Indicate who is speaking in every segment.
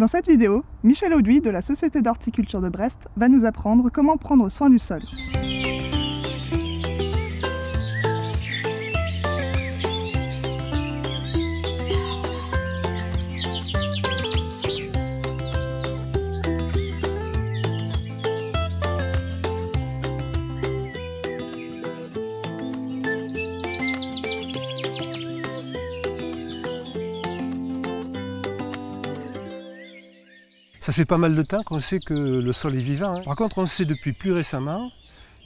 Speaker 1: Dans cette vidéo, Michel Audouy de la Société d'horticulture de Brest va nous apprendre comment prendre soin du sol. Ça fait pas mal de temps qu'on sait que le sol est vivant. Hein. Par contre, on sait depuis plus récemment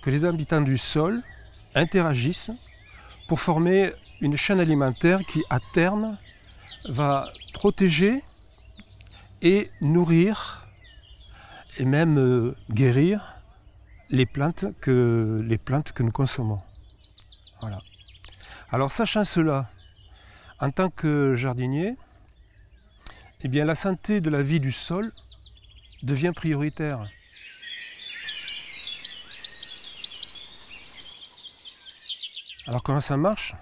Speaker 1: que les habitants du sol interagissent pour former une chaîne alimentaire qui, à terme, va protéger et nourrir et même euh, guérir les plantes, que, les plantes que nous consommons. Voilà. Alors sachant cela, en tant que jardinier, eh bien la santé de la vie du sol devient prioritaire. Alors comment ça marche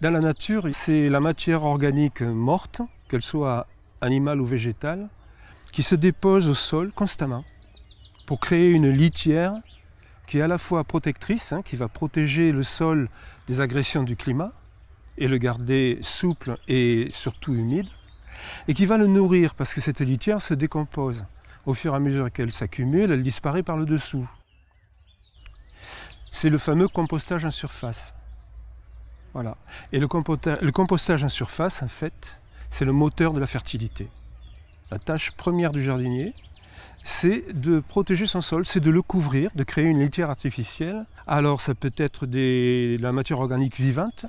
Speaker 1: Dans la nature, c'est la matière organique morte, qu'elle soit animale ou végétale, qui se dépose au sol constamment pour créer une litière qui est à la fois protectrice, hein, qui va protéger le sol des agressions du climat et le garder souple et surtout humide, et qui va le nourrir parce que cette litière se décompose. Au fur et à mesure qu'elle s'accumule, elle disparaît par le dessous. C'est le fameux compostage en surface. Voilà. Et le, compostage en surface, en fait, c'est le moteur de la fertilité. La tâche première du jardinier, c'est de protéger son sol, c'est de le couvrir, de créer une litière artificielle. Alors ça peut être de la matière organique vivante,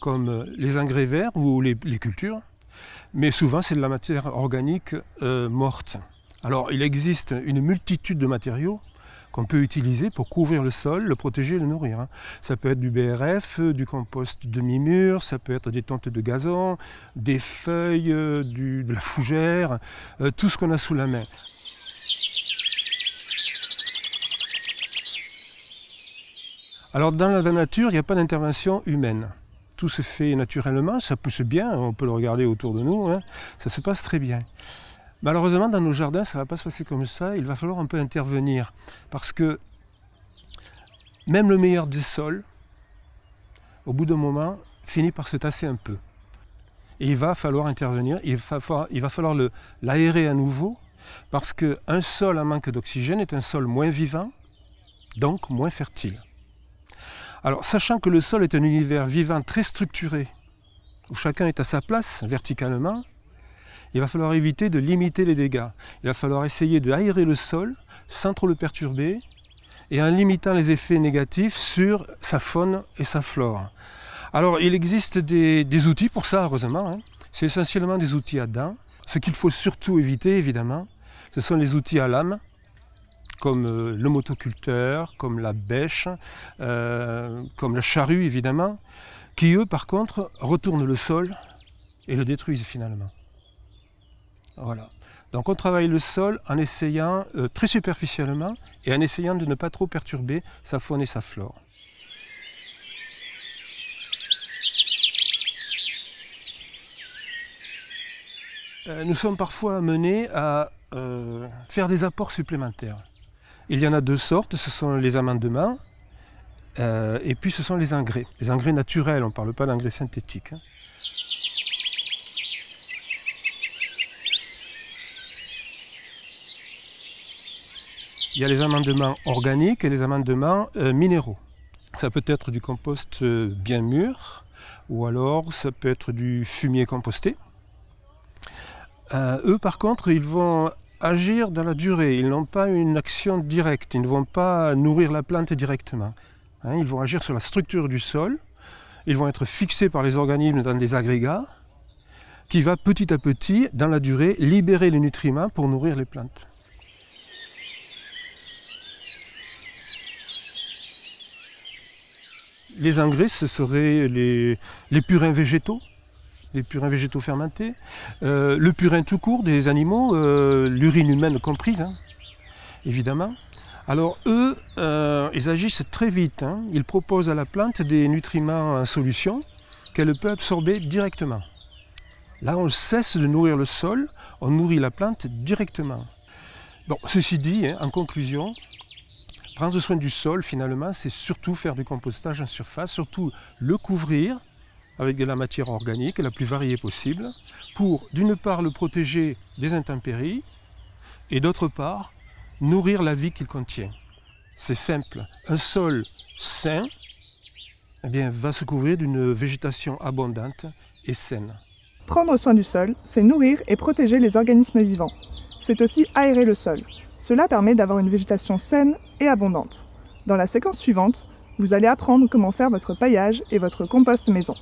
Speaker 1: comme les engrais verts ou les cultures, mais souvent c'est de la matière organique euh, morte. Alors il existe une multitude de matériaux qu'on peut utiliser pour couvrir le sol, le protéger et le nourrir. Hein. Ça peut être du BRF, du compost demi-mûr, ça peut être des tentes de gazon, des feuilles, euh, de la fougère, euh, tout ce qu'on a sous la main. Alors dans la nature, il n'y a pas d'intervention humaine tout se fait naturellement, ça pousse bien, on peut le regarder autour de nous, hein. ça se passe très bien. Malheureusement, dans nos jardins, ça ne va pas se passer comme ça, il va falloir un peu intervenir, parce que même le meilleur des sols, au bout d'un moment, finit par se tasser un peu. Et il va falloir intervenir, il va falloir, il va falloir l'aérer à nouveau, parce qu'un sol en manque d'oxygène est un sol moins vivant, donc moins fertile. Alors, sachant que le sol est un univers vivant très structuré, où chacun est à sa place verticalement, il va falloir éviter de limiter les dégâts. Il va falloir essayer d'aérer le sol sans trop le perturber et en limitant les effets négatifs sur sa faune et sa flore. Alors, il existe des, outils pour ça, heureusement. Hein. C'est essentiellement des outils à dents. Ce qu'il faut surtout éviter, évidemment, ce sont les outils à lame comme euh, le motoculteur, comme la bêche, euh, comme la charrue évidemment, qui eux par contre retournent le sol et le détruisent finalement. Voilà. Donc on travaille le sol en essayant euh, très superficiellement et en essayant de ne pas trop perturber sa faune et sa flore. nous sommes parfois amenés à faire des apports supplémentaires. Il y en a deux sortes, ce sont les amendements euh, et puis ce sont les engrais. Les engrais naturels, on ne parle pas d'engrais synthétiques. Hein. Il y a les amendements organiques et les amendements euh, minéraux. Ça peut être du compost euh, bien mûr, ou alors ça peut être du fumier composté. eux, par contre, ils vont agir dans la durée. Ils n'ont pas une action directe. Ils ne vont pas nourrir la plante directement. Hein, ils vont agir sur la structure du sol. Ils vont être fixés par les organismes dans des agrégats qui va petit à petit, dans la durée, libérer les nutriments pour nourrir les plantes. Les engrais, ce seraient les, les purins végétaux des purins végétaux fermentés, euh, le purin tout court des animaux, euh, l'urine humaine comprise, hein, évidemment. Alors eux, euh, ils agissent très vite. Hein. Ils proposent à la plante des nutriments en solution qu'elle peut absorber directement. Là, on cesse de nourrir le sol, on nourrit la plante directement. Bon, ceci dit, hein, en conclusion, prendre soin du sol, finalement, c'est surtout faire du compostage en surface, surtout le couvrir, avec de la matière organique la plus variée possible pour, d'une part, le protéger des intempéries et, d'autre part, nourrir la vie qu'il contient. C'est simple. Un sol sain eh va se couvrir d'une végétation abondante et saine. Prendre soin du sol, c'est nourrir et protéger les organismes vivants. C'est aussi aérer le sol. Cela permet d'avoir une végétation saine et abondante. Dans la séquence suivante, vous allez apprendre comment faire votre paillage et votre compost maison.